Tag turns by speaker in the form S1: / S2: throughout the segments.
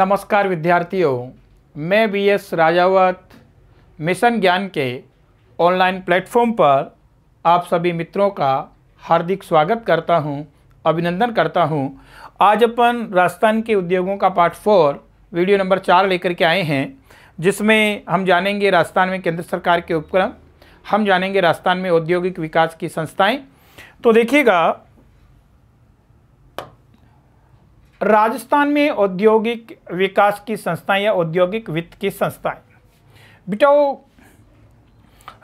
S1: नमस्कार विद्यार्थियों मैं बी एस राजावत मिशन ज्ञान के ऑनलाइन प्लेटफॉर्म पर आप सभी मित्रों का हार्दिक स्वागत करता हूं, अभिनंदन करता हूं। आज अपन राजस्थान के उद्योगों का पार्ट फोर वीडियो नंबर चार लेकर के आए हैं जिसमें हम जानेंगे राजस्थान में केंद्र सरकार के उपक्रम हम जानेंगे राजस्थान में औद्योगिक विकास की संस्थाएँ तो देखिएगा राजस्थान में औद्योगिक विकास की संस्थाएं या औद्योगिक वित्त की संस्थाएं वो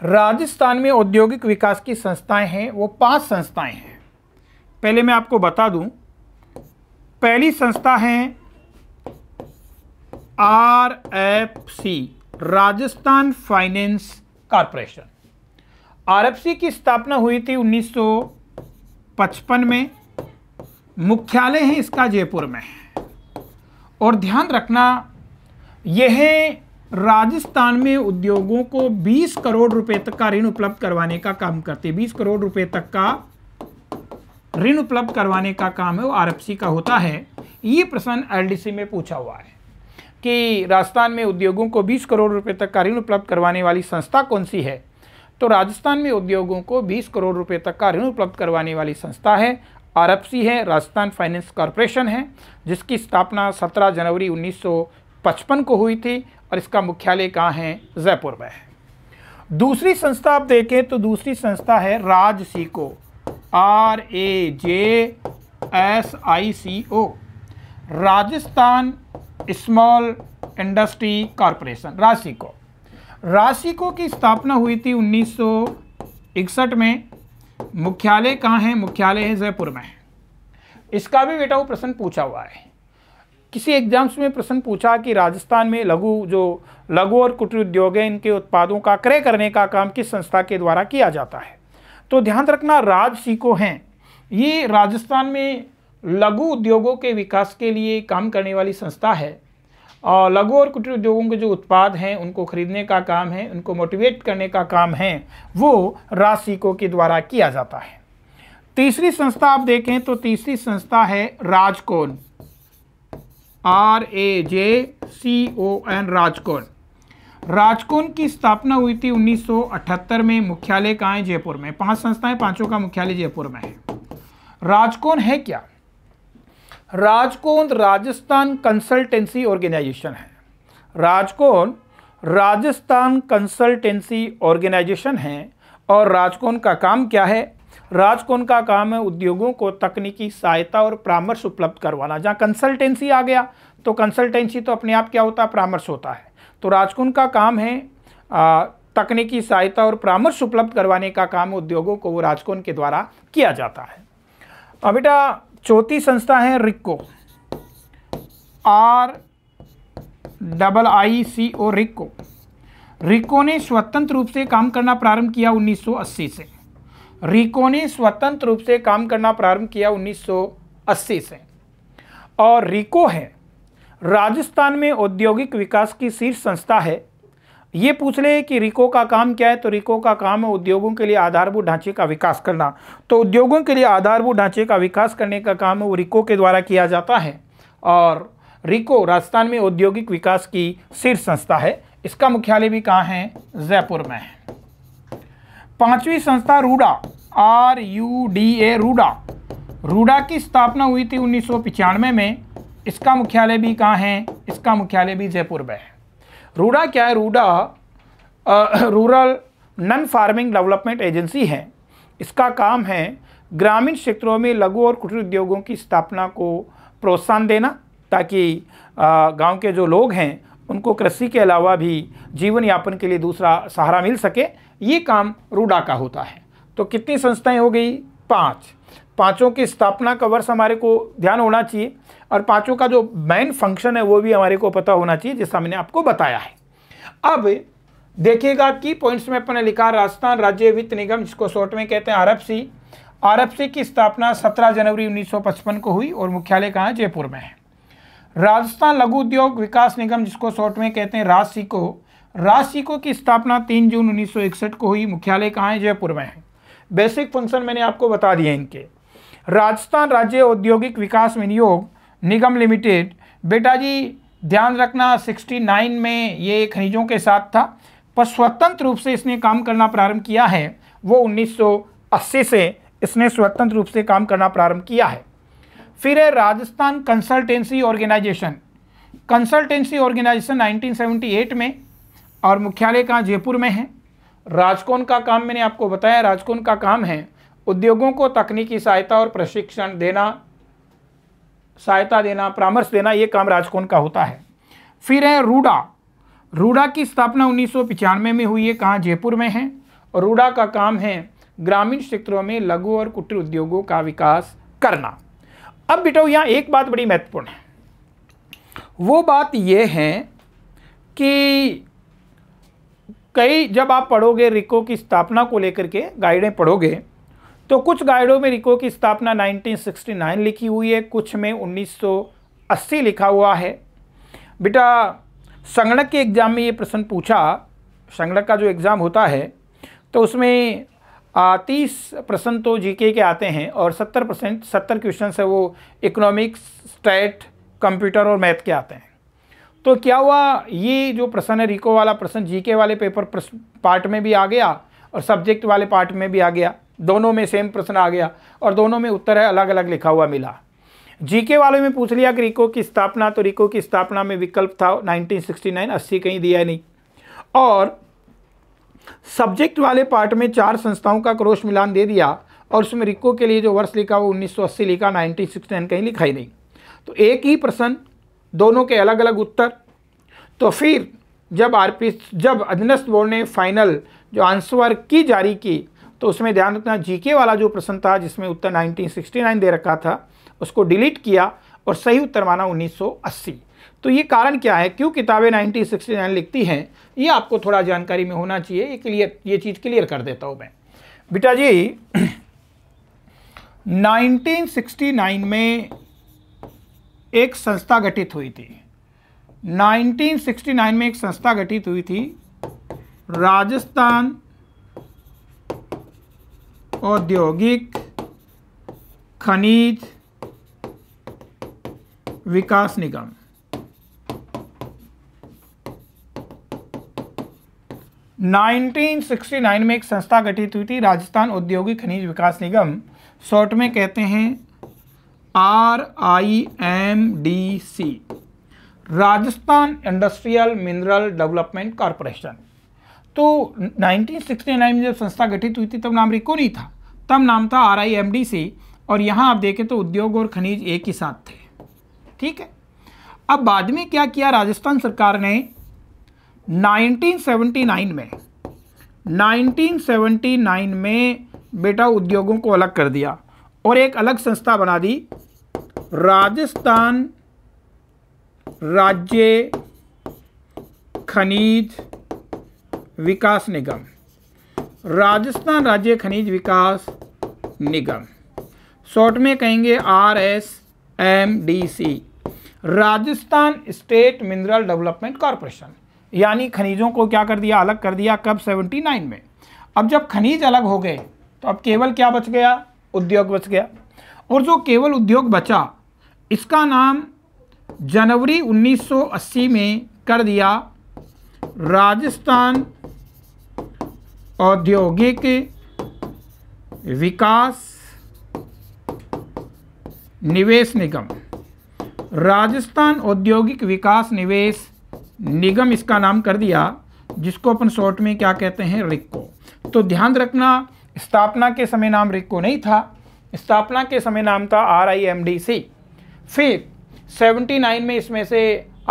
S1: राजस्थान में औद्योगिक विकास की संस्थाएं हैं वो पांच संस्थाएं हैं पहले मैं आपको बता दूं पहली संस्था है R F C Rajasthan finance corporation RFC की स्थापना हुई थी 1955 में मुख्यालय है इसका जयपुर में और ध्यान रखना यह राजस्थान में उद्योगों को 20 करोड़ रुपए तक का ऋण उपलब्ध करवाने का काम करते है 20 करोड़ रुपए तक का ऋण उपलब्ध करवाने का काम है वो आरएफसी का होता है ये प्रश्न एलडीसी में पूछा हुआ है कि राजस्थान में उद्योगों को 20 करोड़ रुपए तक का ऋण उपलब्ध करवाने वाली संस्था कौन सी है तो राजस्थान में उद्योगों को 20 करोड़ रुपए तक का ऋण उपलब्ध करवाने वाली संस्था है आरएफसी है राजस्थान फाइनेंस कॉरपोरेशन है जिसकी स्थापना 17 जनवरी 1955 को हुई थी और इसका मुख्यालय कहाँ है जयपुर में है दूसरी संस्था आप देखें तो दूसरी संस्था है राज को R A J S I C O Rajasthan small industry corporation RAJSICO RAJSICO की स्थापना हुई थी उन्नीस में मुख्यालय कहाँ है मुख्यालय है जयपुर में इसका भी बेटा वो प्रश्न पूछा हुआ है किसी एग्जाम्स में प्रश्न पूछा कि राजस्थान में लघु जो लघु और कुटीर उद्योग है इनके उत्पादों का क्रय करने का काम किस संस्था के द्वारा किया जाता है तो ध्यान रखना राज सीको हैं ये राजस्थान में लघु उद्योगों के विकास के लिए काम करने वाली संस्था है और लघु और कुटीर उद्योगों के जो उत्पाद हैं उनको खरीदने का काम है उनको मोटिवेट करने का काम है वो राशिकों के द्वारा किया जाता है तीसरी संस्था आप देखें तो तीसरी संस्था है राजकोन are A J C O N राजकोन राजकोन की स्थापना हुई थी 1978 में मुख्यालय कहाँ है जयपुर में पांच संस्थाएं पांचों का मुख्यालय जयपुर में है राजकोन है क्या राजकोन राजस्थान कंसल्टेंसी ऑर्गेनाइजेशन है राजकोन राजस्थान कंसल्टेंसी ऑर्गेनाइजेशन है और राजकोन का काम क्या है राजकोन का काम है उद्योगों को तकनीकी सहायता और परामर्श उपलब्ध करवाना जहाँ कंसल्टेंसी आ गया तो कंसल्टेंसी तो अपने आप क्या होता है परामर्श होता है तो राजकोन का काम है आ, तकनीकी सहायता और परामर्श उपलब्ध करवाने का काम उद्योगों को वो राजकोन के द्वारा किया जाता है बेटा चौथी संस्था है रिक्को आर डबल आई सी ओ रिक्को रिको ने स्वतंत्र रूप से काम करना प्रारंभ किया 1980 से रिको ने स्वतंत्र रूप से काम करना प्रारंभ किया 1980 से और रिको है राजस्थान में औद्योगिक विकास की शीर्ष संस्था है ये पूछ ले कि रिको का काम क्या है तो रिको का काम है उद्योगों के लिए आधारभूत ढांचे का विकास करना तो उद्योगों के लिए आधारभूत ढांचे का विकास करने का काम वो रिको के द्वारा किया जाता है और रिको राजस्थान में औद्योगिक विकास की शीर्ष संस्था है इसका मुख्यालय भी कहाँ है जयपुर में है पांचवी संस्था RUDA R U D A RUDA RUDA की स्थापना हुई थी उन्नीस में इसका मुख्यालय भी कहाँ है इसका मुख्यालय भी जयपुर में है रूडा क्या है RUDA rural non farming development agency है इसका काम है ग्रामीण क्षेत्रों में लघु और कुटीर उद्योगों की स्थापना को प्रोत्साहन देना ताकि गांव के जो लोग हैं उनको कृषि के अलावा भी जीवन यापन के लिए दूसरा सहारा मिल सके ये काम रूडा का होता है तो कितनी संस्थाएं हो गई पाँच पाँचों की स्थापना का वर्ष हमारे को ध्यान होना चाहिए और पाँचों का जो मेन फंक्शन है वो भी हमारे को पता होना चाहिए जैसा मैंने आपको बताया है अब देखिएगा की पॉइंट्स में अपने लिखा राजस्थान राज्य वित्त निगम जिसको शॉर्ट में कहते हैं आरफ सी की स्थापना 17 जनवरी 1955 को हुई और मुख्यालय कहाँ जयपुर में है राजस्थान लघु उद्योग विकास निगम जिसको शॉर्ट में कहते हैं राजसिको राजसिको की स्थापना तीन जून इकसठ को हुई मुख्यालय कहाँ है जयपुर में है बेसिक फंक्शन मैंने आपको बता दिए इनके राजस्थान राज्य औद्योगिक विकास विनियोग निगम लिमिटेड बेटा जी ध्यान रखना 69 में ये खनिजों के साथ था पर स्वतंत्र रूप से इसने काम करना प्रारंभ किया है वो 1980 से इसने स्वतंत्र रूप से काम करना प्रारंभ किया है फिर है Rajasthan consultancy organisation consultancy organisation 1978 में और मुख्यालय कहाँ जयपुर में है राजकोन का काम मैंने आपको बताया राजकोन का काम है उद्योगों को तकनीकी सहायता और प्रशिक्षण देना सहायता देना परामर्श देना ये काम राजकोन का होता है फिर है रूडा रूडा की स्थापना उन्नीस में हुई है कहाँ जयपुर में है और रूडा का काम है ग्रामीण क्षेत्रों में लघु और कुटीर उद्योगों का विकास करना अब बेटो यहाँ एक बात बड़ी महत्वपूर्ण है वो बात यह है कि कई जब आप पढ़ोगे रिको की स्थापना को लेकर के गाइडें पढ़ोगे तो कुछ गाइडों में रिको की स्थापना 1969 लिखी हुई है कुछ में 1980 लिखा हुआ है बेटा संगणक के एग्ज़ाम में ये प्रश्न पूछा संगणक का जो एग्ज़ाम होता है तो उसमें तीस प्रश्न तो जीके के आते हैं और सत्तर परसेंट सत्तर क्वेश्चन है वो इकोनॉमिक्स स्टेट कंप्यूटर और मैथ के आते हैं तो क्या हुआ ये जो प्रश्न है रिको वाला प्रश्न जीके वाले पेपर पार्ट में भी आ गया और सब्जेक्ट वाले पार्ट में भी आ गया दोनों में सेम प्रश्न आ गया और दोनों में उत्तर है अलग अलग लिखा हुआ मिला जीके वाले में पूछ लिया कि रिको की स्थापना तो रिको की स्थापना में विकल्प था 1969 80 कहीं दिया नहीं और सब्जेक्ट वाले पार्ट में चार संस्थाओं का क्रोश मिलान दे दिया और उसमें रिको के लिए जो वर्ष लिखा वो 1980 लिखा 1969 कहीं लिखा ही नहीं तो एक ही प्रश्न दोनों के अलग अलग उत्तर तो फिर जब आर जब अधीनस्थ बोर्ड ने फाइनल जो आंसर की जारी की तो उसमें ध्यान रखना जीके वाला जो प्रश्न था जिसमें उत्तर 1969 दे रखा था उसको डिलीट किया और सही उत्तर माना 1980 तो ये कारण क्या है क्यों किताबें 1969 लिखती हैं ये आपको थोड़ा जानकारी में होना चाहिए ये क्लियर ये चीज़ क्लियर कर देता हूँ मैं बेटा जी 1969 में एक संस्था गठित हुई थी 1969 में एक संस्था गठित हुई थी राजस्थान औद्योगिक खनिज विकास निगम नाइनटीन सिक्सटी नाइन में एक संस्था गठित हुई थी राजस्थान औद्योगिक खनिज विकास निगम शॉर्ट में कहते हैं R I M D C Rajasthan industrial mineral development corporation तो 1969 में जब संस्था गठित हुई थी तब नाम रिको नहीं था तब नाम था R I M D C और यहाँ आप देखें तो उद्योग और खनिज एक ही साथ थे ठीक है अब बाद में क्या किया राजस्थान सरकार ने 1979 में 1979 में बेटा उद्योगों को अलग कर दिया और एक अलग संस्था बना दी राजस्थान राज्य खनिज विकास निगम राजस्थान राज्य खनिज विकास निगम शॉर्ट में कहेंगे R S M D C Rajasthan state mineral development corporation यानी खनिजों को क्या कर दिया अलग कर दिया कब 79 में अब जब खनिज अलग हो गए तो अब केवल क्या बच गया उद्योग बच गया और जो केवल उद्योग बचा इसका नाम जनवरी 1980 में कर दिया राजस्थान औद्योगिक विकास निवेश निगम राजस्थान औद्योगिक विकास निवेश निगम इसका नाम कर दिया जिसको अपन शॉर्ट में क्या कहते हैं रिक्को तो ध्यान रखना स्थापना के समय नाम रिक्को नहीं था स्थापना के समय नाम था R I M D C फिर सेवेंटी नाइन में इसमें से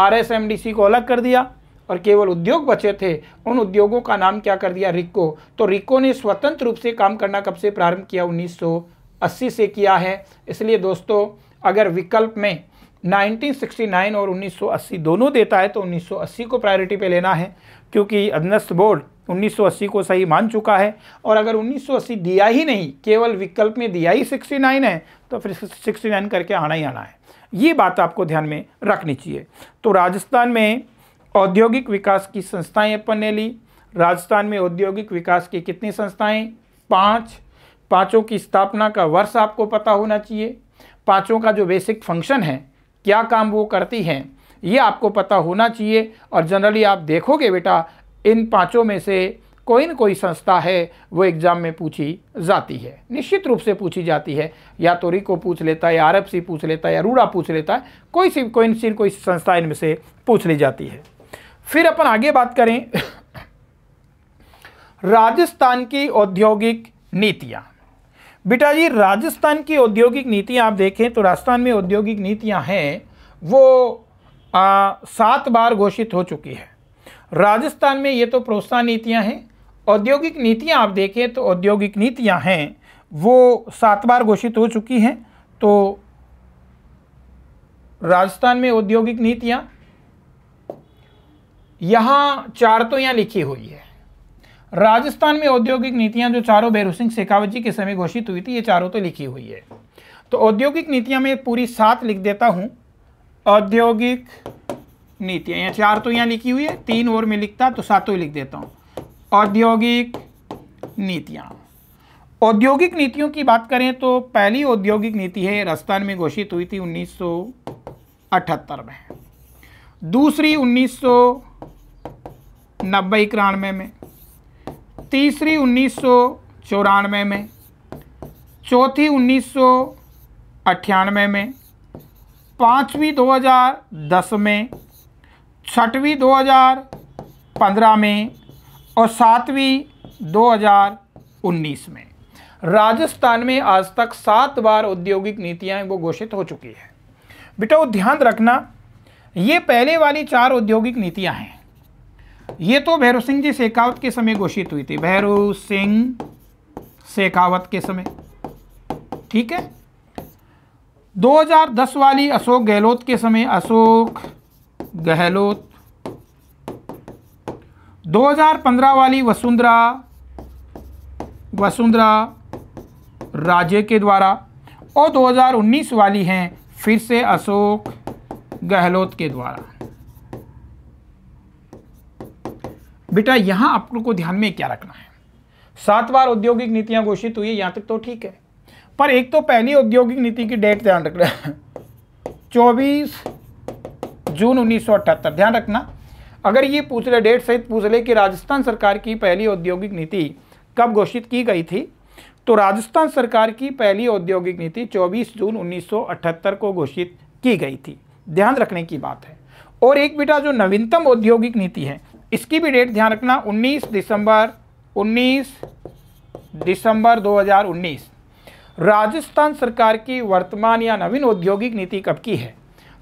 S1: R S M D C को अलग कर दिया और केवल उद्योग बचे थे उन उद्योगों का नाम क्या कर दिया रिक्को तो रिक्को ने स्वतंत्र रूप से काम करना कब से प्रारंभ किया 1980 से किया है इसलिए दोस्तों अगर विकल्प में 1969 और 1980 दोनों देता है तो 1980 को प्रायोरिटी पे लेना है क्योंकि अधनस्थ बोर्ड 1980 को सही मान चुका है और अगर 1980 दिया ही नहीं केवल विकल्प में दिया ही 69 है तो फिर 69 करके आना ही आना है ये बात आपको ध्यान में रखनी चाहिए तो राजस्थान में औद्योगिक विकास की संस्थाएं अपन ने ली राजस्थान में औद्योगिक विकास की कितनी संस्थाएं पाँच पाँचों की स्थापना का वर्ष आपको पता होना चाहिए पाँचों का जो बेसिक फंक्शन है क्या काम वो करती हैं ये आपको पता होना चाहिए और जनरली आप देखोगे बेटा इन पाँचों में से कोई न कोई संस्था है वो एग्ज़ाम में पूछी जाती है निश्चित रूप से पूछी जाती है या तो रिको पूछ लेता है या आर पूछ लेता है या रूड़ा पूछ लेता है कोई सी कोई सी कोई संस्था इनमें से पूछ ली जाती है फिर अपन आगे बात करें राजस्थान की औद्योगिक नीतियां बेटा जी राजस्थान की औद्योगिक नीतियां आप देखें तो राजस्थान में औद्योगिक नीतियां हैं वो आ, सात बार घोषित हो चुकी है राजस्थान में ये तो प्रोत्साहन नीतियां हैं औद्योगिक नीतियां आप देखें तो औद्योगिक नीतियां हैं वो सात बार घोषित हो चुकी हैं तो राजस्थान में औद्योगिक नीतियां यहाँ चार तो यहाँ लिखी हुई है राजस्थान में औद्योगिक नीतियाँ जो चारों भैरव सिंह शेखावत जी के समय घोषित हुई थी ये चारों तो लिखी हुई है तो औद्योगिक नीतियाँ मैं पूरी सात लिख देता हूँ औद्योगिक नीतियाँ यहाँ चार तो यहाँ लिखी हुई है तीन और में लिखता तो सातों लिख देता हूँ औद्योगिक नीतियाँ औद्योगिक नीतियों की बात करें तो पहली औद्योगिक नीति है राजस्थान में घोषित हुई थी 1978 में दूसरी नब्बे इक्यानवे में तीसरी उन्नीस सौ चौरानवे में चौथी उन्नीस सौ अट्ठानवे में पाँचवीं 2010 में छठवीं 2015 में और सातवीं 2019 में राजस्थान में आज तक सात बार औद्योगिक नीतियाँ वो घोषित हो चुकी है बेटा ध्यान रखना ये पहले वाली चार औद्योगिक नीतियाँ हैं ये तो भैरू सिंह जी शेखावत के समय घोषित हुई थी भैरू सिंह शेखावत के समय ठीक है 2010 वाली अशोक गहलोत के समय अशोक गहलोत 2015 वाली वसुंधरा वसुंधरा राजे के द्वारा और 2019 वाली हैं फिर से अशोक गहलोत के द्वारा बेटा यहां आप लोग को ध्यान में क्या रखना है सात बार औद्योगिक नीतियां घोषित हुई है यहां तक तो ठीक है पर एक तो पहली औद्योगिक नीति की डेट ध्यान रखना है चौबीस जून उन्नीस ध्यान रखना अगर ये पूछ ले डेट सहित पूछ ले कि राजस्थान सरकार की पहली औद्योगिक नीति कब घोषित की गई थी तो राजस्थान सरकार की पहली औद्योगिक नीति 24 जून 1978 को घोषित की गई थी ध्यान रखने की बात है और एक बेटा जो नवीनतम औद्योगिक नीति है इसकी भी डेट ध्यान रखना 19 दिसंबर 19 दिसंबर 2019 राजस्थान सरकार की वर्तमान या नवीन औद्योगिक नीति कब की है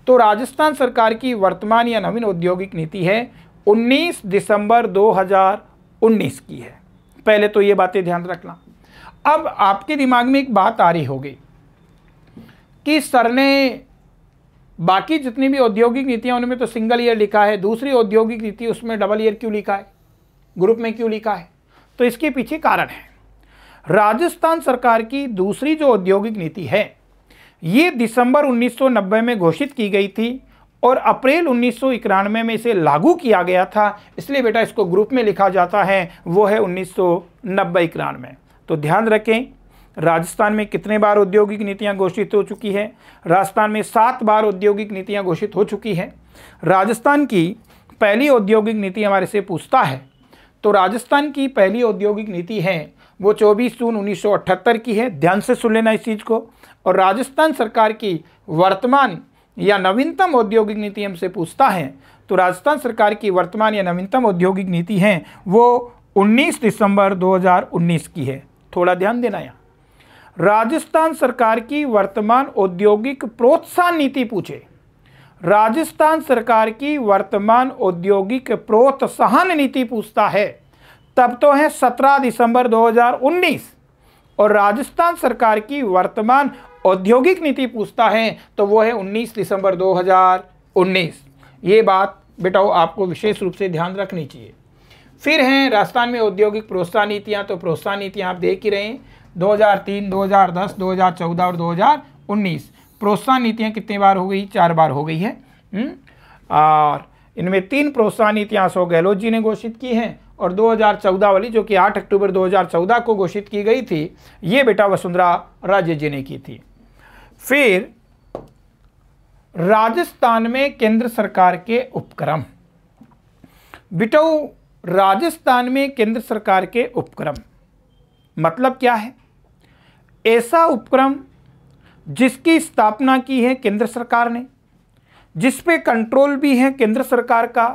S1: तो राजस्थान सरकार की वर्तमान या नवीन औद्योगिक नीति है 19 दिसंबर 2019 की है पहले तो ये बातें ध्यान रखना अब आपके दिमाग में एक बात आ रही होगी कि सर ने बाकी जितनी भी औद्योगिक नीतियाँ उनमें तो सिंगल ईयर लिखा है दूसरी औद्योगिक नीति उसमें डबल ईयर क्यों लिखा है ग्रुप में क्यों लिखा है तो इसके पीछे कारण है राजस्थान सरकार की दूसरी जो औद्योगिक नीति है ये दिसंबर 1990 में घोषित की गई थी और अप्रैल उन्नीस में इसे लागू किया गया था इसलिए बेटा इसको ग्रुप में लिखा जाता है वो है उन्नीस सौ तो ध्यान रखें राजस्थान में कितने बार औद्योगिक नीतियां घोषित हो चुकी है राजस्थान में सात बार औद्योगिक नीतियां घोषित हो चुकी है राजस्थान की पहली औद्योगिक नीति हमारे से पूछता है तो राजस्थान की पहली औद्योगिक नीति है वो 24 जून 1978 की है ध्यान से सुन लेना इस चीज़ को और राजस्थान सरकार की वर्तमान या नवीनतम औद्योगिक नीति हमसे पूछता है तो राजस्थान सरकार की वर्तमान या नवीनतम औद्योगिक नीति है वो 19 दिसंबर 2019 की है थोड़ा ध्यान देना यहाँ राजस्थान सरकार की वर्तमान औद्योगिक प्रोत्साहन नीति पूछे राजस्थान सरकार की वर्तमान औद्योगिक प्रोत्साहन नीति पूछता है तब तो है 17 दिसंबर 2019 और राजस्थान सरकार की वर्तमान औद्योगिक नीति पूछता है तो वो है 19 दिसंबर 2019 ये बात बेटा आपको विशेष रूप से ध्यान रखनी चाहिए फिर हैं राजस्थान में औद्योगिक प्रोत्साहन नीतियाँ तो प्रोत्साहन नीतियाँ आप देख ही रहे हैं 2003, 2010, 2014 और 2019 प्रोत्साहन नीतियाँ कितनी बार हो गई चार बार हो गई है हम्म? और इनमें तीन प्रोत्साहन नीतियाँ अशोक गहलोत जी ने घोषित की हैं और 2014 वाली जो कि 8 अक्टूबर 2014 को घोषित की गई थी ये बेटा वसुंधरा राजे जी ने की थी फिर राजस्थान में केंद्र सरकार के उपक्रम बिटो राजस्थान में केंद्र सरकार के उपक्रम मतलब क्या है ऐसा उपक्रम जिसकी स्थापना की है केंद्र सरकार ने जिस पे कंट्रोल भी है केंद्र सरकार का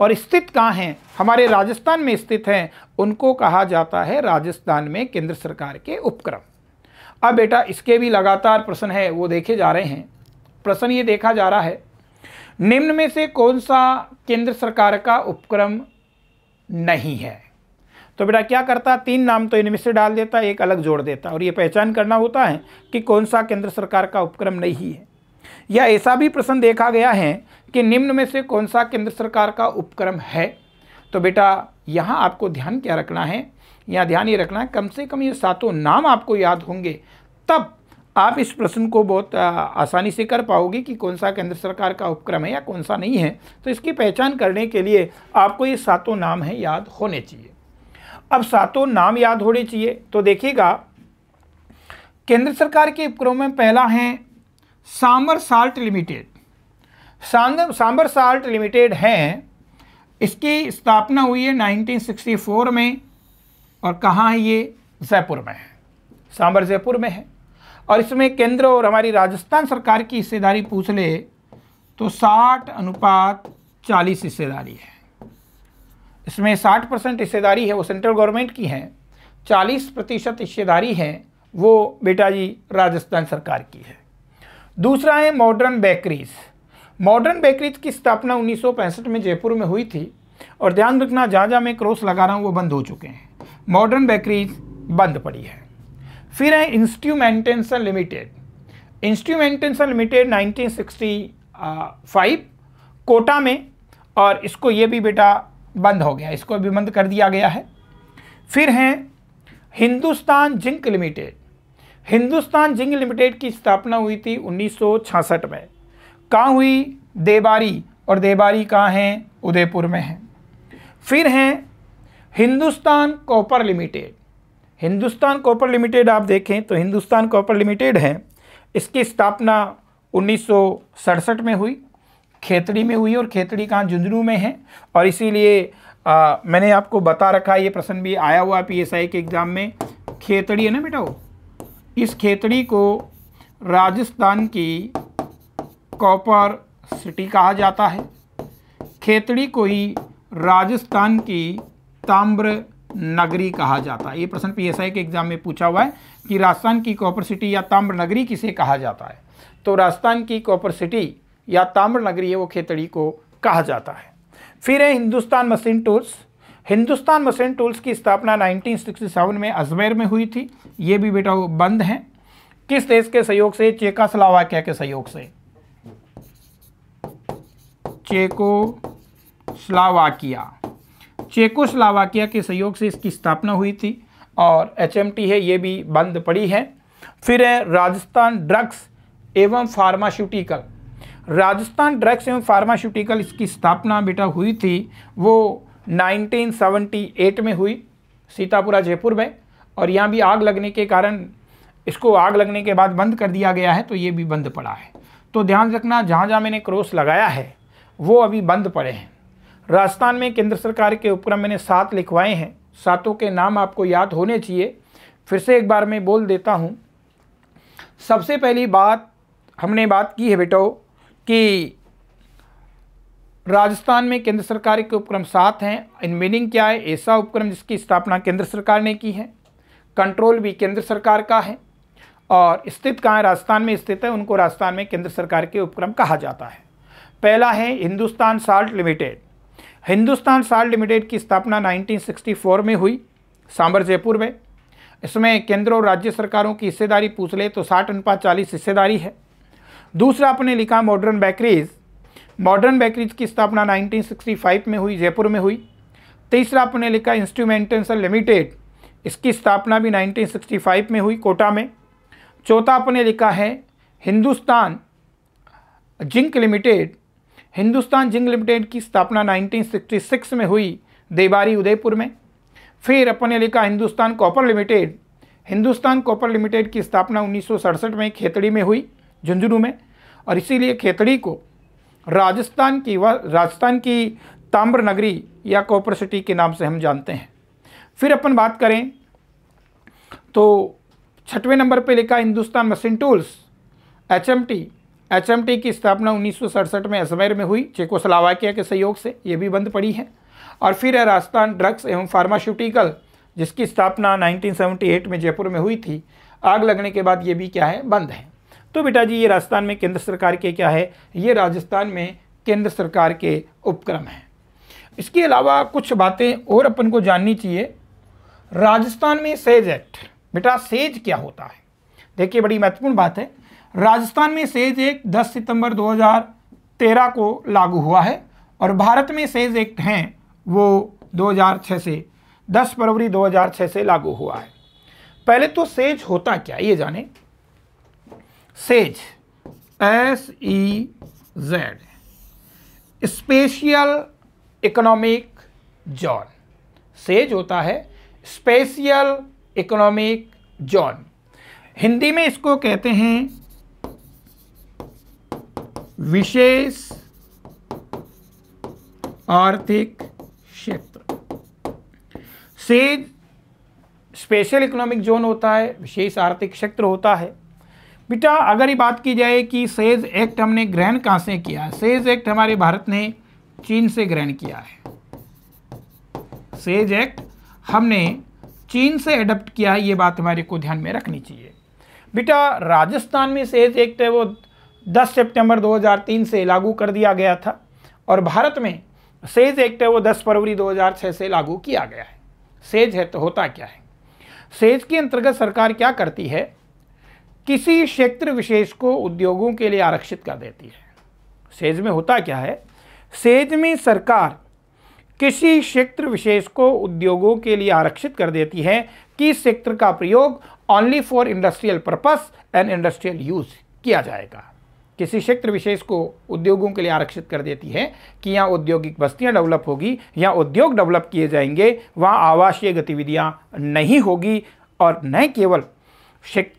S1: और स्थित कहाँ हैं हमारे राजस्थान में स्थित हैं उनको कहा जाता है राजस्थान में केंद्र सरकार के उपक्रम अब बेटा इसके भी लगातार प्रश्न है वो देखे जा रहे हैं प्रश्न ये देखा जा रहा है निम्न में से कौन सा केंद्र सरकार का उपक्रम नहीं है तो बेटा क्या करता तीन नाम तो इनमें से डाल देता एक अलग जोड़ देता और ये पहचान करना होता है कि कौन सा केंद्र सरकार का उपक्रम नहीं है या ऐसा भी प्रश्न देखा गया है कि निम्न में से कौन सा केंद्र सरकार का उपक्रम है तो बेटा यहाँ आपको ध्यान क्या रखना है यहाँ ध्यान ये रखना है कम से कम ये सातों नाम आपको याद होंगे तब आप इस प्रश्न को बहुत आसानी से कर पाओगे कि कौन सा केंद्र सरकार का उपक्रम है या कौन सा नहीं है तो इसकी पहचान करने के लिए आपको ये सातों नाम हैं याद होने चाहिए अब सातों नाम याद होने चाहिए तो देखिएगा केंद्र सरकार के उपक्रम में पहला है Sambhar salt limited Sambhar salt limited है इसकी स्थापना हुई है 1964 में और कहाँ है ये जयपुर में है सांबर जयपुर में है और इसमें केंद्र और हमारी राजस्थान सरकार की हिस्सेदारी पूछ ले तो 60 अनुपात 40 हिस्सेदारी है इसमें 60 परसेंट हिस्सेदारी है वो सेंट्रल गवर्नमेंट की है 40 प्रतिशत हिस्सेदारी है वो बेटा जी राजस्थान सरकार की है दूसरा है मॉडर्न बेकरीज मॉडर्न बेकरीज की स्थापना उन्नीस में जयपुर में हुई थी और ध्यान रखना जहाँ जहाँ मैं क्रॉस लगा रहा हूँ वो बंद हो चुके हैं मॉडर्न बेकरीज बंद पड़ी है फिर है instrumentation limited instrumentation limited 1965 Kota में और इसको ये भी बेटा बंद हो गया इसको भी बंद कर दिया गया है फिर हैं Hindustan zinc limited Hindustan zinc limited की स्थापना हुई थी 1966 में कहाँ हुई देबारी और देबारी कहाँ हैं उदयपुर में हैं फिर हैं Hindustan copper limited Hindustan copper limited आप देखें तो हिंदुस्तान कॉपर लिमिटेड है इसकी स्थापना उन्नीस में हुई खेतड़ी में हुई और खेतड़ी कहाँ झुंझुनू में है और इसीलिए मैंने आपको बता रखा है ये प्रश्न भी आया हुआ पीएसआई के एग्ज़ाम में खेतड़ी है ना बेटा वो इस खेतड़ी को राजस्थान की कॉपर सिटी कहा जाता है खेतड़ी को ही राजस्थान की ताम्र नगरी कहा जाता है ये प्रश्न पीएसआई के एग्जाम में पूछा हुआ है कि राजस्थान की कॉपर सिटी या ताम्र नगरी किसे कहा जाता है तो राजस्थान की कॉपर सिटी या ताम्र नगरीय वो खेतड़ी को कहा जाता है फिर है Hindustan machine tools Hindustan machine tools की स्थापना 1967 में अजमेर में हुई थी ये भी बेटा बंद है किस देश के सहयोग से चेकास्लोवाकिया के सहयोग से चेको स्लावाकिया चेको स्लावाकिया के सहयोग से इसकी स्थापना हुई थी और एच है ये भी बंद पड़ी है फिर है राजस्थान ड्रग्स एवं फार्मास्यूटिकल राजस्थान ड्रग्स एवं फार्मास्यूटिकल इसकी स्थापना बेटा हुई थी वो 1978 में हुई सीतापुरा जयपुर में और यहाँ भी आग लगने के कारण इसको आग लगने के बाद बंद कर दिया गया है तो ये भी बंद पड़ा है तो ध्यान रखना जहाँ जहाँ मैंने क्रॉस लगाया है वो अभी बंद पड़े हैं राजस्थान में केंद्र सरकार के उपक्रम मैंने सात लिखवाए हैं सातों के नाम आपको याद होने चाहिए फिर से एक बार मैं बोल देता हूँ सबसे पहली बात हमने बात की है बेटो कि राजस्थान में केंद्र सरकार के उपक्रम सात हैं इन मीनिंग क्या है ऐसा उपक्रम जिसकी स्थापना केंद्र सरकार ने की है कंट्रोल भी केंद्र सरकार का है और स्थित कहाँ राजस्थान में स्थित है उनको राजस्थान में केंद्र सरकार के उपक्रम कहा जाता है पहला है Hindustan salt limited Hindustan salt limited की स्थापना 1964 में हुई सांबर जयपुर में इसमें केंद्र और राज्य सरकारों की हिस्सेदारी पूछ ले तो साठ अनुपात चालीस हिस्सेदारी है दूसरा आपने लिखा मॉडर्न बेकरीज मॉडर्न बेकरीज की स्थापना 1965 में हुई जयपुर में हुई तीसरा आपने लिखा इंस्ट्रूमेंटेशन लिमिटेड इसकी स्थापना भी 1965 में हुई कोटा में चौथा आपने लिखा है Hindustan zinc limited Hindustan zinc limited की स्थापना 1966 में हुई देवारी उदयपुर में फिर अपने लिखा Hindustan copper limited Hindustan copper limited की स्थापना उन्नीस में खेतड़ी में हुई झुंझुनू में और इसीलिए खेतड़ी को राजस्थान की व राजस्थान की ताम्र नगरी या कॉपर सिटी के नाम से हम जानते हैं फिर अपन बात करें तो छठवें नंबर पे लिखा Hindustan machine tools H M T H M T की स्थापना उन्नीस में अजमेर में हुई सलावाकिया के सहयोग से ये भी बंद पड़ी है और फिर है राजस्थान ड्रग्स एवं फार्मास्यूटिकल जिसकी स्थापना 1978 में जयपुर में हुई थी आग लगने के बाद ये भी क्या है बंद है तो बेटा जी ये राजस्थान में केंद्र सरकार के क्या है ये राजस्थान में केंद्र सरकार के उपक्रम हैं इसके अलावा कुछ बातें और अपन को जाननी चाहिए राजस्थान में सेज एक्ट बेटा सेज क्या होता है देखिए बड़ी महत्वपूर्ण बात है राजस्थान में सेज एक्ट 10 सितंबर 2013 को लागू हुआ है और भारत में सेज एक्ट हैं वो 2006 से 10 फरवरी 2006 से लागू हुआ है पहले तो सेज होता क्या ये जाने SEZ S E Z special economic zone SEZ होता है स्पेशियल इकोनॉमिक जॉन हिंदी में इसको कहते हैं विशेष आर्थिक क्षेत्र सेज स्पेशल इकोनॉमिक जोन होता है विशेष आर्थिक क्षेत्र होता है बेटा अगर ये बात की जाए कि सेज एक्ट हमने ग्रहण कहाँ से किया है सेज एक्ट हमारे भारत ने चीन से ग्रहण किया है सेज एक्ट हमने चीन से अडप्ट किया है ये बात हमारे को ध्यान में रखनी चाहिए बेटा राजस्थान में सेज एक्ट है वो 10 सितंबर 2003 से लागू कर दिया गया था और भारत में सेज एक्ट है वो 10 फरवरी 2006 से लागू किया गया है सेज है तो होता क्या है सेज के अंतर्गत सरकार क्या करती है किसी क्षेत्र विशेष को उद्योगों के लिए आरक्षित कर देती है सेज में होता क्या है सेज में सरकार किसी क्षेत्र विशेष को उद्योगों के लिए आरक्षित कर देती है कि सेक्टर का प्रयोग only for industrial purpose and industrial use किया जाएगा किसी क्षेत्र विशेष को उद्योगों के लिए आरक्षित कर देती है कि यहाँ औद्योगिक बस्तियाँ डेवलप होगी या उद्योग डेवलप किए जाएंगे वहाँ आवासीय गतिविधियाँ नहीं होगी और न केवल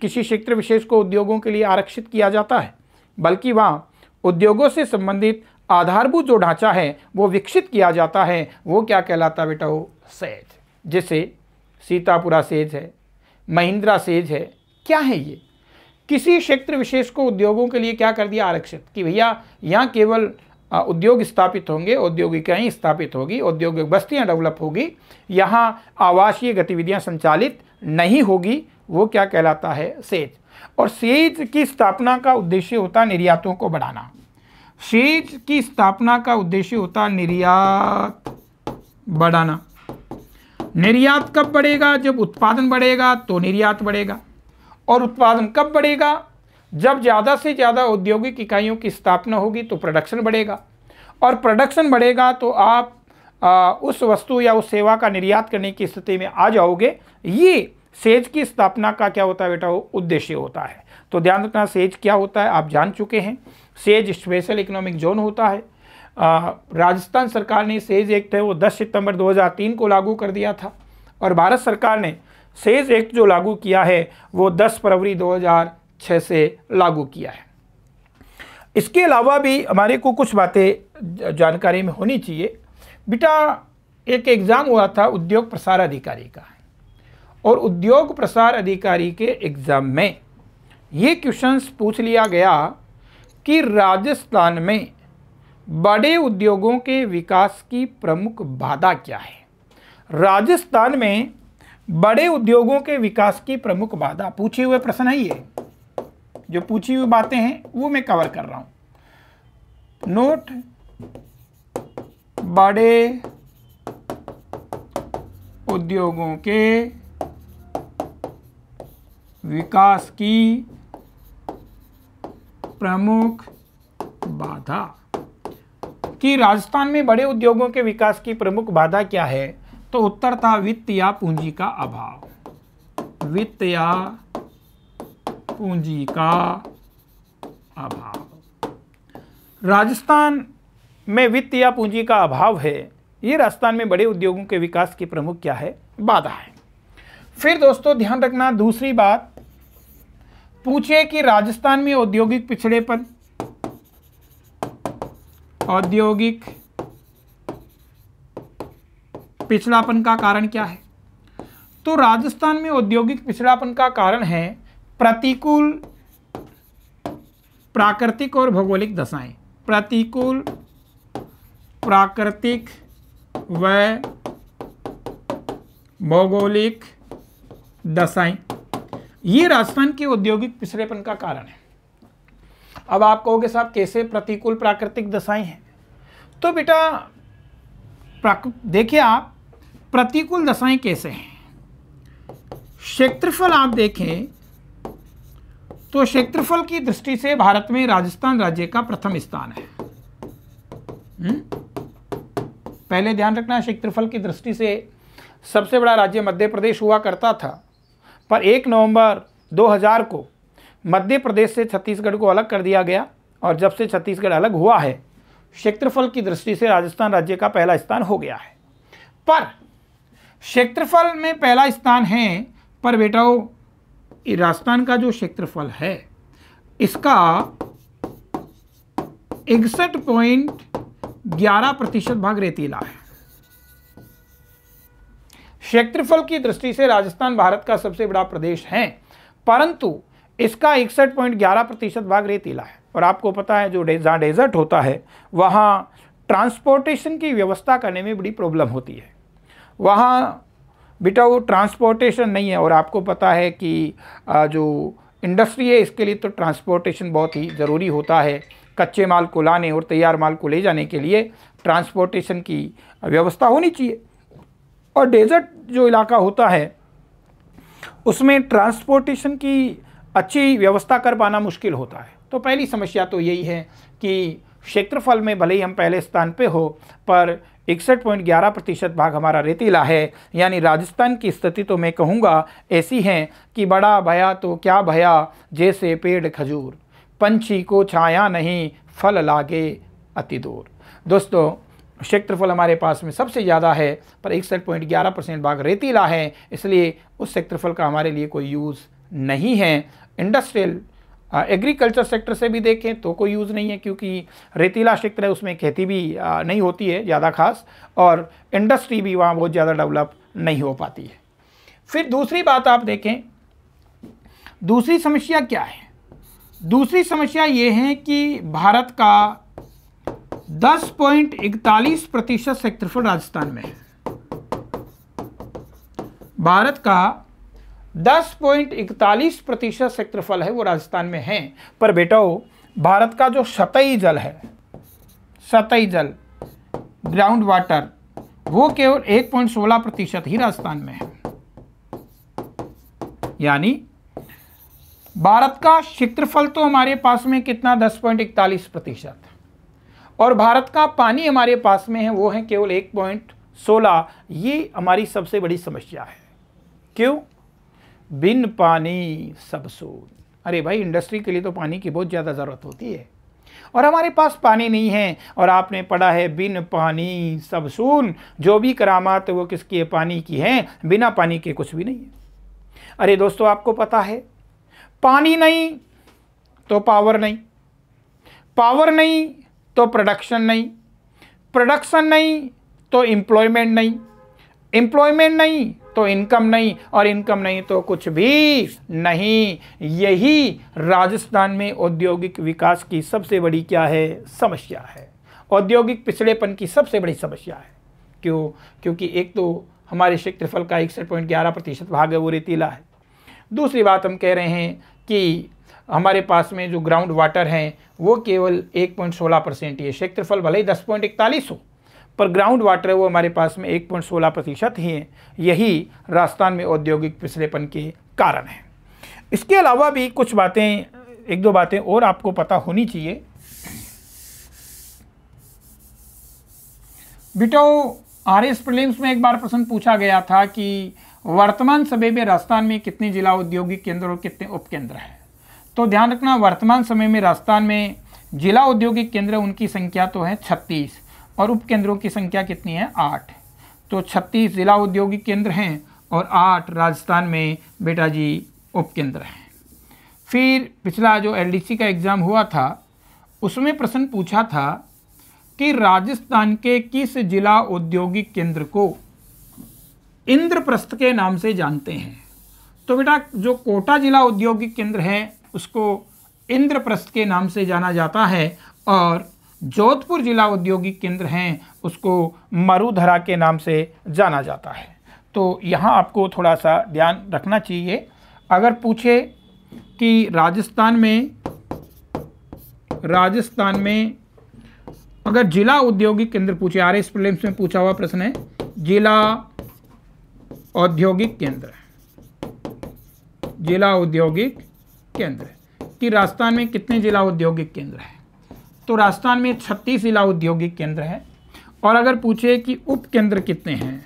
S1: किसी क्षेत्र विशेष को उद्योगों के लिए आरक्षित किया जाता है बल्कि वहाँ उद्योगों से संबंधित आधारभूत जो ढांचा है वो विकसित किया जाता है वो क्या कहलाता बेटा वो सेज जैसे सीतापुरा सेज है महिंद्रा सेज है क्या है ये किसी क्षेत्र विशेष को उद्योगों के लिए क्या कर दिया आरक्षित कि भैया यहाँ केवल उद्योग स्थापित होंगे औद्योगिक स्थापित होगी औद्योगिक बस्तियाँ डेवलप होगी यहाँ आवासीय गतिविधियाँ संचालित नहीं होगी वो क्या कहलाता है सेज और सेज की स्थापना का उद्देश्य होता निर्यातों को बढ़ाना सेज की स्थापना का उद्देश्य होता निर्यात बढ़ाना निर्यात कब बढ़ेगा जब उत्पादन बढ़ेगा तो निर्यात बढ़ेगा और उत्पादन कब बढ़ेगा जब ज़्यादा से ज़्यादा औद्योगिक इकाइयों की स्थापना होगी तो प्रोडक्शन बढ़ेगा और प्रोडक्शन बढ़ेगा तो आप आ, उस वस्तु या उस सेवा का निर्यात करने की स्थिति में आ जाओगे ये सेज की स्थापना का क्या होता है बेटा वो उद्देश्य होता है तो ध्यान रखना सेज क्या होता है आप जान चुके हैं सेज स्पेशल इकोनॉमिक जोन होता है राजस्थान सरकार ने सेज एक्ट है वो 10 सितंबर 2003 को लागू कर दिया था और भारत सरकार ने सेज एक्ट जो लागू किया है वो 10 फरवरी 2006 से लागू किया है इसके अलावा भी हमारे को कुछ बातें जानकारी में होनी चाहिए बेटा एक एग्ज़ाम हुआ था उद्योग प्रसार अधिकारी का और उद्योग प्रसार अधिकारी के एग्ज़ाम में ये क्वेश्चंस पूछ लिया गया कि राजस्थान में बड़े उद्योगों के विकास की प्रमुख बाधा क्या है राजस्थान में बड़े उद्योगों के विकास की प्रमुख बाधा पूछे हुए प्रश्न है ये जो पूछी हुई बातें हैं वो मैं कवर कर रहा हूं नोट बड़े उद्योगों के विकास की प्रमुख बाधा कि राजस्थान में बड़े उद्योगों के विकास की प्रमुख बाधा क्या है तो उत्तर था वित्त या पूंजी का अभाव वित्त या पूंजी का अभाव राजस्थान में वित्त या पूंजी का अभाव है ये राजस्थान में बड़े उद्योगों के विकास की प्रमुख क्या है बाधा है फिर दोस्तों ध्यान रखना दूसरी बात पूछे कि राजस्थान में औद्योगिक पिछड़ेपन औद्योगिक पिछड़ापन का कारण क्या है तो राजस्थान में औद्योगिक पिछड़ापन का कारण है प्रतिकूल प्राकृतिक और भौगोलिक दशाएं प्रतिकूल प्राकृतिक व भौगोलिक दशाएं ये राजस्थान के औद्योगिक पिछड़ेपन का कारण है अब आप कहोगे साहब कैसे प्रतिकूल प्राकृतिक दशाएं हैं तो बेटा देखिए आप प्रतिकूल दशाएं कैसे हैं क्षेत्रफल आप देखें तो क्षेत्रफल की दृष्टि से भारत में राजस्थान राज्य का प्रथम स्थान है हुँ? हम्म? पहले ध्यान रखना क्षेत्रफल की दृष्टि से सबसे बड़ा राज्य मध्य प्रदेश हुआ करता था पर एक नवंबर 2000 को मध्य प्रदेश से छत्तीसगढ़ को अलग कर दिया गया और जब से छत्तीसगढ़ अलग हुआ है क्षेत्रफल की दृष्टि से राजस्थान राज्य का पहला स्थान हो गया है पर क्षेत्रफल में पहला स्थान है पर बेटाओ राजस्थान का जो क्षेत्रफल है इसका इकसठ पॉइंट ग्यारह प्रतिशत भाग रेतीला है क्षेत्रफल की दृष्टि से राजस्थान भारत का सबसे बड़ा प्रदेश है परंतु इसका इकसठ पॉइंट ग्यारह प्रतिशत भाग रेतीला है और आपको पता है जो जहाँ डेजर्ट होता है वहाँ ट्रांसपोर्टेशन की व्यवस्था करने में बड़ी प्रॉब्लम होती है वहाँ बेटा वो ट्रांसपोर्टेशन नहीं है और आपको पता है कि जो इंडस्ट्री है इसके लिए तो ट्रांसपोर्टेशन बहुत ही ज़रूरी होता है कच्चे माल को लाने और तैयार माल को ले जाने के लिए ट्रांसपोर्टेशन की व्यवस्था होनी चाहिए और डेजर्ट जो इलाका होता है उसमें ट्रांसपोर्टेशन की अच्छी व्यवस्था कर पाना मुश्किल होता है तो पहली समस्या तो यही है कि क्षेत्रफल में भले ही हम पहले स्थान पे हो पर इकसठ पॉइंट ग्यारह प्रतिशत भाग हमारा रेतीला है यानी राजस्थान की स्थिति तो मैं कहूँगा ऐसी है कि बड़ा भया तो क्या भया जैसे पेड़ खजूर पंछी को छाया नहीं फल लागे अति दूर दोस्तों क्षेत्रफल हमारे पास में सबसे ज़्यादा है पर इकसठ पॉइंट ग्यारह परसेंट भाग रेतीला है इसलिए उस क्षेत्रफल का हमारे लिए कोई यूज़ नहीं है इंडस्ट्रियल एग्रीकल्चर सेक्टर से भी देखें तो कोई यूज़ नहीं है क्योंकि रेतीला क्षेत्र है उसमें खेती भी आ, नहीं होती है ज़्यादा खास और इंडस्ट्री भी वहाँ बहुत ज़्यादा डेवलप नहीं हो पाती है फिर दूसरी बात आप देखें दूसरी समस्या क्या है दूसरी समस्या ये है कि भारत का दस पॉइंट इकतालीस प्रतिशत क्षेत्रफल राजस्थान में है भारत का दस पॉइंट इकतालीस प्रतिशत क्षेत्रफल है वो राजस्थान में है पर बेटा भारत का जो सतही जल है सतही जल ग्राउंड वाटर वो केवल एक पॉइंट सोलह प्रतिशत ही राजस्थान में है यानी भारत का क्षेत्रफल तो हमारे पास में कितना दस पॉइंट इकतालीस प्रतिशत और भारत का पानी हमारे पास में है वो है केवल एक पॉइंट सोलह ये हमारी सबसे बड़ी समस्या है क्यों बिन पानी सब सूद अरे भाई इंडस्ट्री के लिए तो पानी की बहुत ज़्यादा ज़रूरत होती है और हमारे पास पानी नहीं है और आपने पढ़ा है बिन पानी सब सुन जो भी करामात वो किसकी है पानी की है बिना पानी के कुछ भी नहीं है अरे दोस्तों आपको पता है पानी नहीं तो पावर नहीं पावर नहीं तो प्रोडक्शन नहीं प्रोडक्शन नहीं तो एम्प्लॉयमेंट नहीं एम्प्लॉयमेंट नहीं तो इनकम नहीं और इनकम नहीं तो कुछ भी नहीं यही राजस्थान में औद्योगिक विकास की सबसे बड़ी क्या है समस्या है औद्योगिक पिछड़ेपन की सबसे बड़ी समस्या है क्यों क्योंकि एक तो हमारे क्षेत्रफल का इकसठ पॉइंट ग्यारह प्रतिशत भाग है वो रेतीला है दूसरी बात हम कह रहे हैं कि हमारे पास में जो ग्राउंड वाटर हैं वो केवल एक पॉइंट सोलह परसेंट ये क्षेत्रफल भले ही दस पॉइंट इकतालीस हो पर ग्राउंड वाटर है वो हमारे पास में एक पॉइंट सोलह प्रतिशत ही है यही राजस्थान में औद्योगिक पिछड़ेपन के कारण है इसके अलावा भी कुछ बातें एक दो बातें और आपको पता होनी चाहिए बिटो आर एस प्रिलिम्स में एक बार प्रश्न पूछा गया था कि वर्तमान समय में राजस्थान में कितने जिला औद्योगिक केंद्र और कितने उपकेंद्र हैं तो ध्यान रखना वर्तमान समय में राजस्थान में जिला औद्योगिक केंद्र उनकी संख्या तो है छत्तीस और उप केंद्रों की संख्या कितनी है आठ तो छत्तीस जिला औद्योगिक केंद्र हैं और आठ राजस्थान में बेटा जी उप केंद्र हैं फिर पिछला जो एलडीसी का एग्ज़ाम हुआ था उसमें प्रश्न पूछा था कि राजस्थान के किस जिला औद्योगिक केंद्र को इंद्रप्रस्थ के नाम से जानते हैं तो बेटा जो कोटा जिला औद्योगिक केंद्र है उसको इंद्रप्रस्थ के नाम से जाना जाता है और जोधपुर जिला औद्योगिक केंद्र हैं उसको मरुधरा के नाम से जाना जाता है तो यहाँ आपको थोड़ा सा ध्यान रखना चाहिए अगर पूछे कि राजस्थान में राजस्थान में अगर जिला औद्योगिक केंद्र पूछे आर एस प्रिलिम्स में पूछा हुआ प्रश्न है जिला औद्योगिक केंद्र जिला औद्योगिक केंद्र कि राजस्थान में कितने जिला औद्योगिक केंद्र हैं तो राजस्थान में 36 जिला औद्योगिक केंद्र हैं और अगर पूछे कि उप केंद्र कितने हैं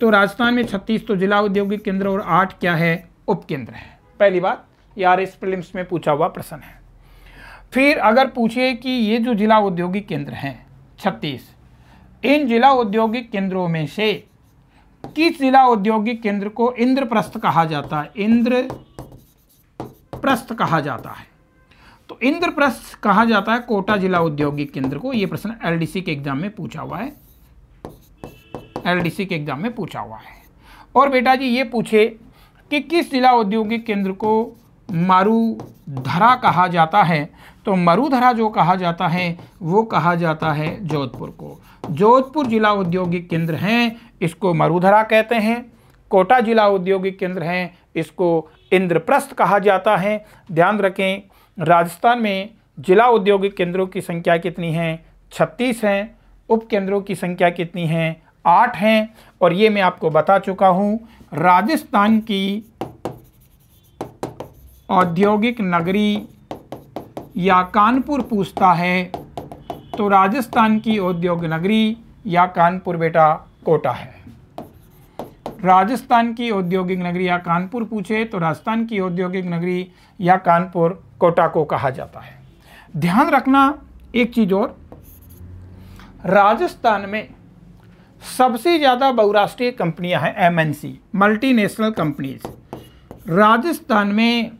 S1: तो राजस्थान में 36 तो जिला औद्योगिक केंद्र और आठ क्या है उप केंद्र है पहली बात यार इस प्रिलिम्स में पूछा हुआ प्रश्न है फिर अगर पूछे कि ये जो जिला औद्योगिक केंद्र हैं छत्तीस इन जिला औद्योगिक केंद्रों में से किस जिला औद्योगिक केंद्र को इंद्रप्रस्थ कहा जाता है इंद्र प्रस्थ कहा जाता है तो इंद्रप्रस्थ कहा जाता है कोटा जिला औद्योगिक केंद्र को यह प्रश्न एलडीसी के एग्जाम में पूछा हुआ है एलडीसी के एग्जाम में पूछा हुआ है और बेटा जी ये पूछे कि किस जिला औद्योगिक केंद्र को मरुधरा कहा जाता है तो मरुधरा जो कहा जाता है वो कहा जाता है जोधपुर को जोधपुर जिला औद्योगिक केंद्र है इसको मरुधरा कहते हैं कोटा जिला औद्योगिक केंद्र है इसको इंद्रप्रस्थ कहा जाता है ध्यान रखें राजस्थान में जिला औद्योगिक केंद्रों की संख्या कितनी है छत्तीस हैं उप केंद्रों की संख्या कितनी है आठ हैं और ये मैं आपको बता चुका हूँ राजस्थान की औद्योगिक नगरी या कानपुर पूछता है तो राजस्थान की औद्योगिक नगरी या कानपुर बेटा कोटा है राजस्थान की औद्योगिक नगरी या कानपुर पूछे तो राजस्थान की औद्योगिक नगरी या कानपुर कोटा को कहा जाता है ध्यान रखना एक चीज़ और राजस्थान में सबसे ज़्यादा बहुराष्ट्रीय कंपनियां हैं एमएनसी मल्टीनेशनल कंपनीज राजस्थान में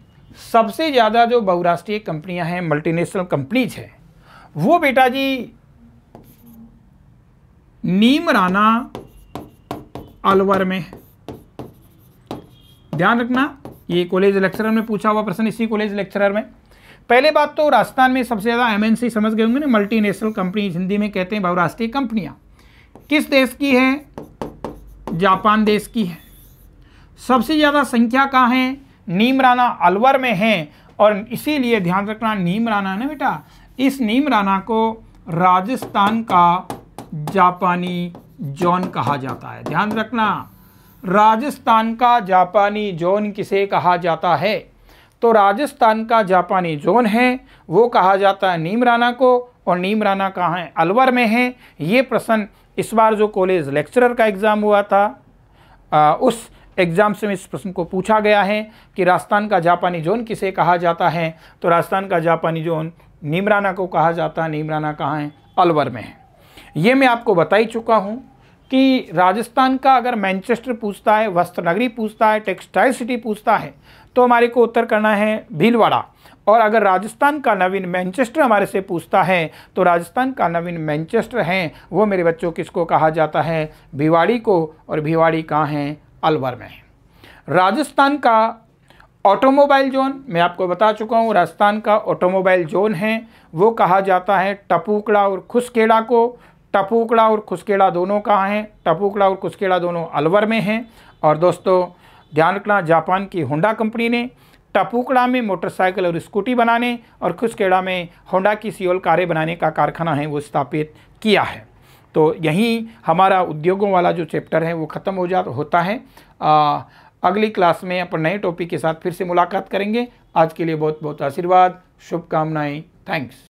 S1: सबसे ज़्यादा जो बहुराष्ट्रीय कंपनियां हैं मल्टीनेशनल कंपनीज हैं वो बेटा जी नीमराना अलवर में ध्यान रखना ये कॉलेज लेक्चरर में पूछा हुआ प्रश्न इसी कॉलेज लेक्चरर में पहले बात तो राजस्थान में सबसे ज़्यादा एमएनसी समझ गए होंगे ना मल्टीनेशनल कंपनी हिंदी में कहते हैं बहुराष्ट्रीय कंपनियां किस देश की है जापान देश की है सबसे ज़्यादा संख्या कहाँ है नीमराना अलवर में है और इसीलिए ध्यान रखना नीमराना है ना बेटा इस नीमराना को राजस्थान का जापानी जॉन कहा जाता है ध्यान रखना राजस्थान का जापानी जोन किसे कहा जाता है तो राजस्थान का जापानी जोन है वो कहा जाता है नीमराना को और नीमराना कहाँ है अलवर में है ये प्रश्न इस बार जो कॉलेज लेक्चरर का एग्ज़ाम हुआ था आ, उस एग्ज़ाम से इस प्रश्न को पूछा गया है कि राजस्थान का जापानी जोन किसे कहा जाता है तो राजस्थान का जापानी जोन नीमराना को कहा जाता है नीमराना कहाँ है अलवर में है ये मैं आपको बता ही चुका हूँ कि राजस्थान का अगर मैनचेस्टर पूछता है वस्त्र नगरी पूछता है टेक्सटाइल सिटी पूछता है तो हमारे को उत्तर करना है भीलवाड़ा और अगर राजस्थान का नवीन मैनचेस्टर हमारे से पूछता है तो राजस्थान का नवीन मैनचेस्टर है वो मेरे बच्चों किसको कहा जाता है भिवाड़ी को और भिवाड़ी कहाँ हैं अलवर में राजस्थान का ऑटोमोबाइल जोन मैं आपको बता चुका हूँ राजस्थान का ऑटोमोबाइल जोन है वो कहा जाता है टपूकड़ा और खुशकेड़ा को टपूकड़ा और खुशकेड़ा दोनों कहाँ हैं टपूकड़ा और खुशकेड़ा दोनों अलवर में हैं और दोस्तों ध्यान रखना जापान की होंडा कंपनी ने टपूकड़ा में मोटरसाइकिल और स्कूटी बनाने और खुशकेड़ा में होंडा की सीओल कारें बनाने का कारखाना है वो स्थापित किया है तो यहीं हमारा उद्योगों वाला जो चैप्टर है वो ख़त्म हो जा होता है आ, अगली क्लास में अपन नए टॉपिक के साथ फिर से मुलाकात करेंगे आज के लिए बहुत बहुत आशीर्वाद शुभकामनाएँ थैंक्स